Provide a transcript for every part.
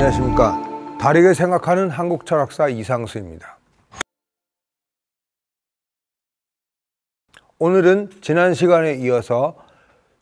안녕하십니까. 다르게 생각하는 한국 철학사 이상수입니다. 오늘은 지난 시간에 이어서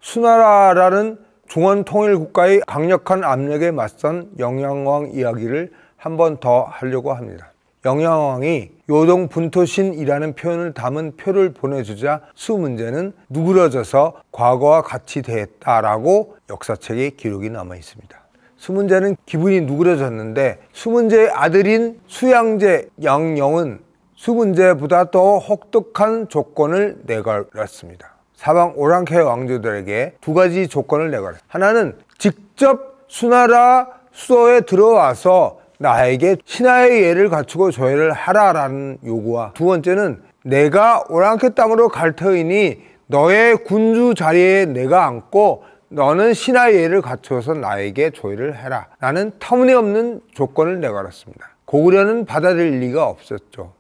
수나라라는 중원 통일 국가의 강력한 압력에 맞선 영양왕 이야기를 한 번 더 하려고 합니다. 영양왕이 요동 분토신이라는 표현을 담은 표를 보내주자 수 문제는 누그러져서 과거와 같이 되었다라고 역사책의 기록이 남아 있습니다. 수문제는 기분이 누그러졌는데 수문제의 아들인 수양제 양영은 수문제보다 더 혹독한 조건을 내걸었습니다. 사방 오랑캐 왕조들에게 두 가지 조건을 내걸었다 하나는 직접 수나라 수도에 들어와서 나에게 신하의 예를 갖추고 조회를 하라라는 요구와 두 번째는 내가 오랑캐 땅으로 갈 터이니 너의 군주 자리에 내가 앉고 너는 신하의 예를 갖추어서 나에게 조의를 해라. 나는 터무니없는 조건을 내걸었습니다. 고구려는 받아들일 리가 없었죠.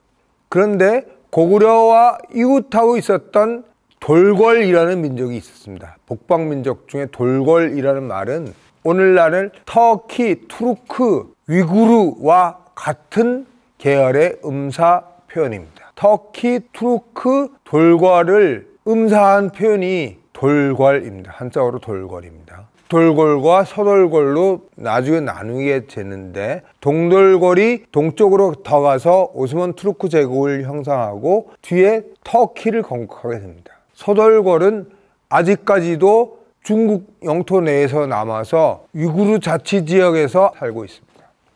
그런데 고구려와 이웃하고 있었던 돌궐이라는 민족이 있었습니다. 북방민족 중에 돌궐이라는 말은 오늘날은 터키, 투르크, 위구르와 같은 계열의 음사 표현입니다. 터키, 투르크, 돌궐을 음사한 표현이 돌궐입니다. 한자어로 돌궐입니다. 돌궐과 서돌궐로 나중에 나누게 되는데 동돌궐이 동쪽으로 더 가서 오스만 투르크 제국을 형성하고 뒤에 터키를 건국하게 됩니다. 서돌궐은 아직까지도 중국 영토 내에서 남아서 위구르 자치 지역에서 살고 있습니다.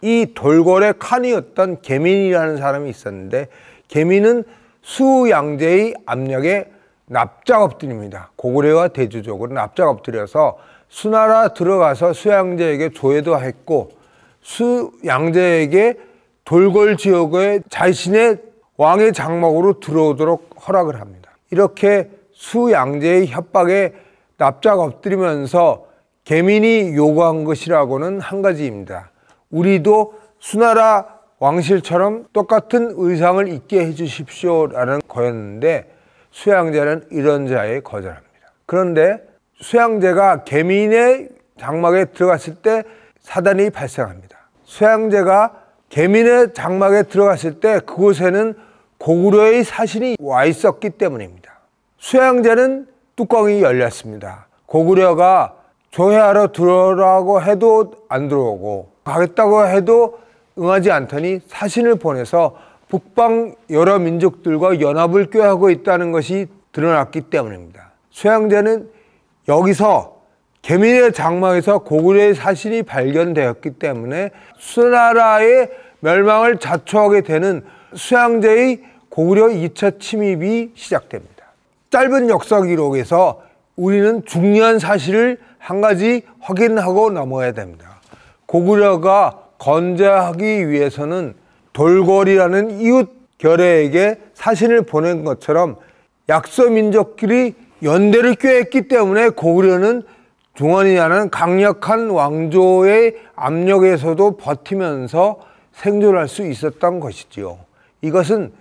이 돌궐의 칸이었던 개민이라는 사람이 있었는데 개민은 수양제의 압력에 납작 엎드립니다. 고구려와 대주족은 납작 엎드려서 수나라 들어가서 수양제에게 조회도 했고 수양제에게 돌궐 지역에 자신의 왕의 장막으로 들어오도록 허락을 합니다. 이렇게 수양제의 협박에 납작 엎드리면서 개민이 요구한 것이라고는 한 가지입니다. 우리도 수나라 왕실처럼 똑같은 의상을 입게 해주십시오라는 거였는데 수양제는 이런 자에 거절합니다. 그런데 수양제가 개민의 장막에 들어갔을 때 사단이 발생합니다. 수양제가 개민의 장막에 들어갔을 때 그곳에는 고구려의 사신이 와 있었기 때문입니다. 수양제는 뚜껑이 열렸습니다. 고구려가 조회하러 들어오라고 해도 안 들어오고 가겠다고 해도 응하지 않더니 사신을 보내서 북방 여러 민족들과 연합을 꾀하고 있다는 것이 드러났기 때문입니다. 소양제는 여기서 개미의 장막에서 고구려의 사신이 발견되었기 때문에 수나라의 멸망을 자초하게 되는 수양제의 고구려 2차 침입이 시작됩니다. 짧은 역사 기록에서 우리는 중요한 사실을 한 가지 확인하고 넘어야 됩니다. 고구려가 건재하기 위해서는 돌궐이라는 이웃 결혜에게 사신을 보낸 것처럼 약소 민족끼리 연대를 꾀했기 때문에 고구려는 중원이라는 강력한 왕조의 압력에서도 버티면서 생존할 수 있었던 것이지요. 이것은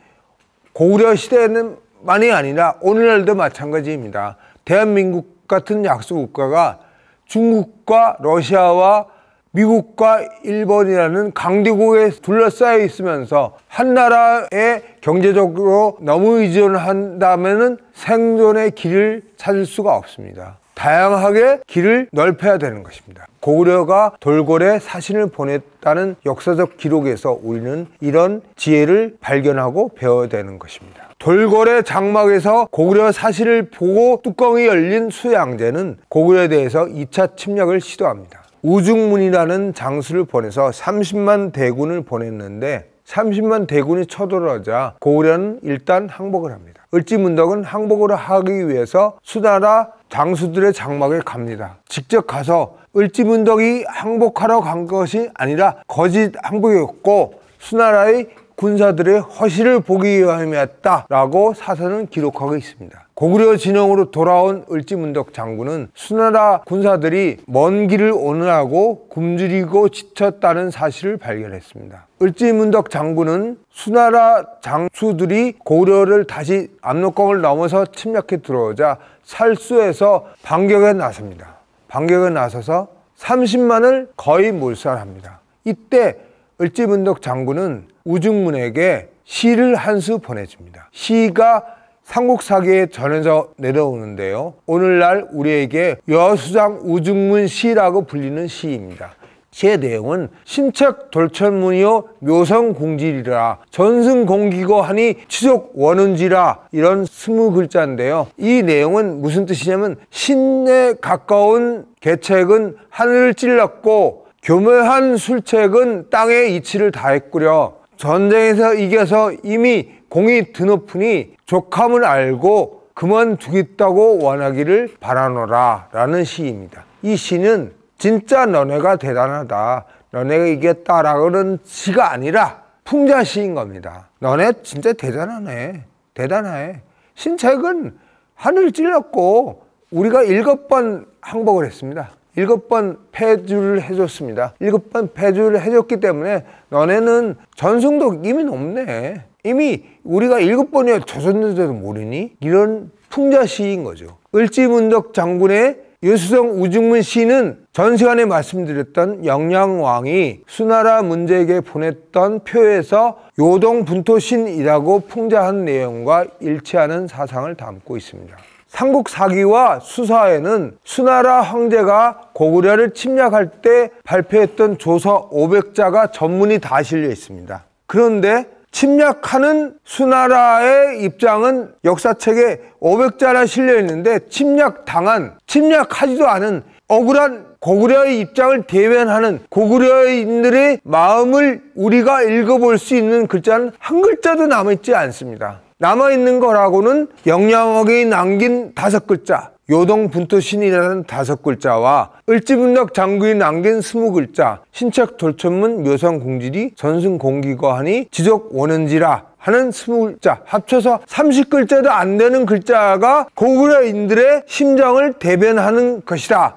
고구려 시대만이 아니라 오늘날도 마찬가지입니다. 대한민국 같은 약소국가가 중국과 러시아와 미국과 일본이라는 강대국에 둘러싸여 있으면서 한 나라에 경제적으로 너무 의존한다면 생존의 길을 찾을 수가 없습니다. 다양하게 길을 넓혀야 되는 것입니다. 고구려가 돌고래 사신을 보냈다는 역사적 기록에서 우리는 이런 지혜를 발견하고 배워야 되는 것입니다. 돌고래 장막에서 고구려 사신을 보고 뚜껑이 열린 수양제는 고구려에 대해서 2차 침략을 시도합니다. 우중문이라는 장수를 보내서 30만 대군을 보냈는데 30만 대군이 쳐들어오자 고려는 일단 항복을 합니다. 을지문덕은 항복을 하기 위해서 수나라 장수들의 장막에 갑니다. 직접 가서 을지문덕이 항복하러 간 것이 아니라 거짓 항복이었고 수나라의 군사들의 허실을 보기 위함이었다라고 사서는 기록하고 있습니다. 고구려 진영으로 돌아온 을지문덕 장군은 수나라 군사들이 먼 길을 오느라고 굶주리고 지쳤다는 사실을 발견했습니다. 을지문덕 장군은 수나라 장수들이 고려를 다시 압록강을 넘어서 침략해 들어오자 살수해서 반격에 나섭니다. 반격에 나서서 30만을 거의 몰살합니다. 이때 을지문덕 장군은 우중문에게 시를 한 수 보내줍니다. 시가 삼국사기에 전해져 내려오는데요. 오늘날 우리에게 여수장 우중문 시라고 불리는 시입니다. 시의 내용은 신책 돌천문이요 묘성공질이라 전승공기고 하니 치족 원운지라 이런 스무 글자인데요. 이 내용은 무슨 뜻이냐면 신에 가까운 개책은 하늘을 찔렀고 교묘한 술책은 땅의 이치를 다했구려 전쟁에서 이겨서 이미 공이 드높으니 족함을 알고 그만두겠다고 원하기를 바라노라 라는 시입니다 이 시는 진짜 너네가 대단하다 너네가 이게 따라그는 시가 아니라 풍자시인 겁니다 너네 진짜 대단하네 대단해 신책은 하늘 찔렀고 우리가 일곱 번 항복을 했습니다 일곱 번 패주를 해줬습니다 일곱 번 패주를 해줬기 때문에 너네는 전승도 이미 높네 이미 우리가 일곱 번이나 젖었는데도 모르니? 이런 풍자 시인 거죠. 을지문덕 장군의 유수성 우중문 시는 전 시간에 말씀드렸던 영양왕이 수나라 문제에게 보냈던 표에서 요동 분토신이라고 풍자한 내용과 일치하는 사상을 담고 있습니다. 삼국 사기와 수사에는 수나라 황제가 고구려를 침략할 때 발표했던 조서 500자가 전문이 다 실려 있습니다. 그런데 침략하는 수나라의 입장은 역사책에 500자나 실려 있는데 침략당한 침략하지도 않은 억울한 고구려의 입장을 대변하는 고구려인들의 마음을 우리가 읽어볼 수 있는 글자는 한 글자도 남아있지 않습니다. 남아있는 거라고는 영양하게 남긴 다섯 글자 요동분토신이라는 다섯 글자와 을지분덕장군이 남긴 스무 글자 신책 돌천문 묘성 공지리 전승 공기거하니 지적 원은지라 하는 스무 글자 합쳐서 삼십 글자도 안 되는 글자가 고구려인들의 심장을 대변하는 것이다.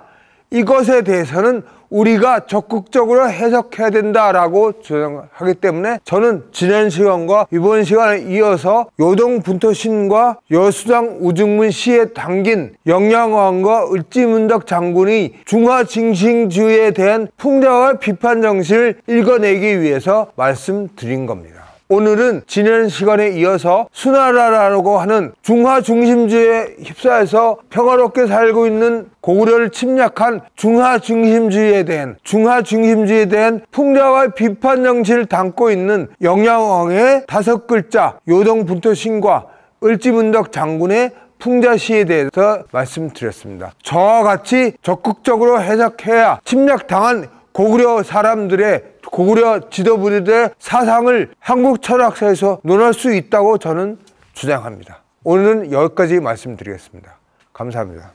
이것에 대해서는 우리가 적극적으로 해석해야 된다라고 주장하기 때문에 저는 지난 시간과 이번 시간에 이어서 요동분토신과 여수장 우중문 시에 담긴 영양왕과 을지문덕 장군이 중화징신주의에 대한 풍자와 비판정신을 읽어내기 위해서 말씀드린 겁니다. 오늘은 지난 시간에 이어서 수나라라고 하는 중화 중심주의에 휩싸여서 평화롭게 살고 있는 고구려를 침략한 중화 중심주의에 대한 중화 중심주의에 대한 풍자와 비판 정치를 담고 있는 영양왕의 다섯 글자 요동분토신과 을지문덕 장군의 풍자시에 대해서 말씀드렸습니다. 저와 같이 적극적으로 해석해야 침략당한 고구려 사람들의 고구려 지도부들의 사상을 한국 철학사에서 논할 수 있다고 저는 주장합니다. 오늘은 여기까지 말씀드리겠습니다. 감사합니다.